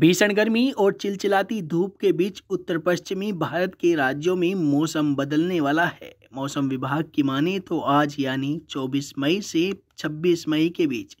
भीषण गर्मी और चिलचिलाती धूप के बीच उत्तर पश्चिमी भारत के राज्यों में मौसम बदलने वाला है मौसम विभाग की माने तो आज यानी 24 मई से 26 मई के बीच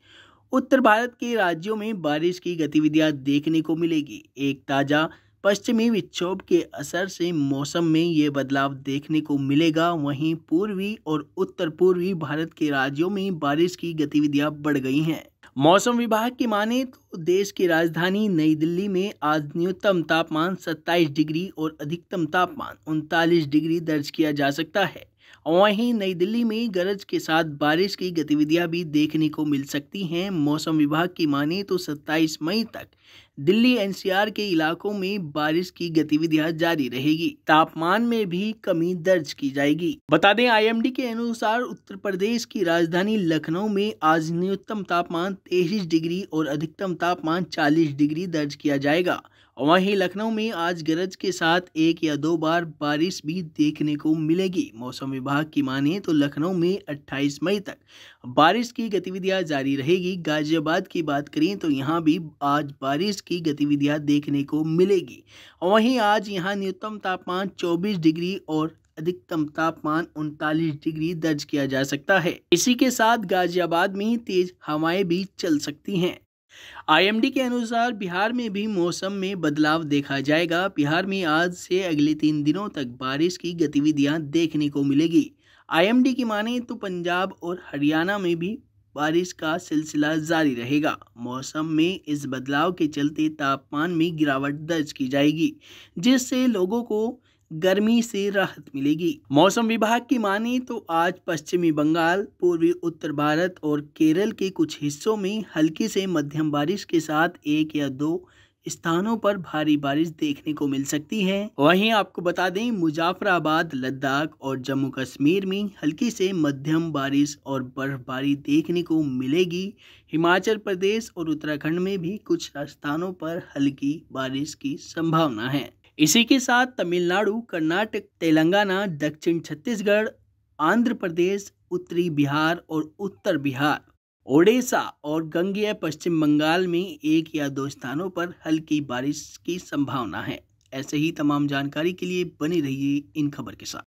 उत्तर भारत के राज्यों में बारिश की गतिविधियां देखने को मिलेगी एक ताज़ा पश्चिमी विक्षोभ के असर से मौसम में ये बदलाव देखने को मिलेगा वहीं पूर्वी और उत्तर पूर्वी भारत के राज्यों में बारिश की गतिविधियां बढ़ गई हैं मौसम विभाग की माने तो देश की राजधानी नई दिल्ली में आज न्यूनतम तापमान 27 डिग्री और अधिकतम तापमान उनतालीस डिग्री दर्ज किया जा सकता है वहीं नई दिल्ली में गरज के साथ बारिश की गतिविधियां भी देखने को मिल सकती हैं मौसम विभाग की माने तो 27 मई तक दिल्ली एनसीआर के इलाकों में बारिश की गतिविधियां जारी रहेगी तापमान में भी कमी दर्ज की जाएगी बता दें आईएमडी के अनुसार उत्तर प्रदेश की राजधानी लखनऊ में आज न्यूनतम तापमान तापमान तेईस डिग्री और अधिकतम तापमान 40 डिग्री दर्ज किया जाएगा वहीं लखनऊ में आज गरज के साथ एक या दो बार बारिश भी देखने को मिलेगी मौसम विभाग की माने तो लखनऊ में 28 मई तक बारिश की गतिविधियां जारी रहेगी गाजियाबाद की बात करें तो यहां भी आज बारिश की गतिविधियां देखने को मिलेगी वहीं आज यहां न्यूनतम तापमान 24 डिग्री और अधिकतम तापमान उनतालीस डिग्री दर्ज किया जा सकता है इसी के साथ गाजियाबाद में तेज हवाएं भी चल सकती हैं आईएमडी के अनुसार बिहार में भी मौसम में बदलाव देखा जाएगा बिहार में आज से अगले तीन दिनों तक बारिश की गतिविधियां देखने को मिलेगी आईएमडी की माने तो पंजाब और हरियाणा में भी बारिश का सिलसिला जारी रहेगा मौसम में इस बदलाव के चलते तापमान में गिरावट दर्ज की जाएगी जिससे लोगों को गर्मी से राहत मिलेगी मौसम विभाग की माने तो आज पश्चिमी बंगाल पूर्वी उत्तर भारत और केरल के कुछ हिस्सों में हल्की से मध्यम बारिश के साथ एक या दो स्थानों पर भारी बारिश देखने को मिल सकती है वहीं आपको बता दें मुजाफराबाद लद्दाख और जम्मू कश्मीर में हल्की से मध्यम बारिश और बर्फबारी देखने को मिलेगी हिमाचल प्रदेश और उत्तराखंड में भी कुछ स्थानों पर हल्की बारिश की संभावना है इसी के साथ तमिलनाडु कर्नाटक तेलंगाना दक्षिण छत्तीसगढ़ आंध्र प्रदेश उत्तरी बिहार और उत्तर बिहार ओडिशा और गंगेय पश्चिम बंगाल में एक या दो स्थानों पर हल्की बारिश की संभावना है ऐसे ही तमाम जानकारी के लिए बनी रहिए इन खबर के साथ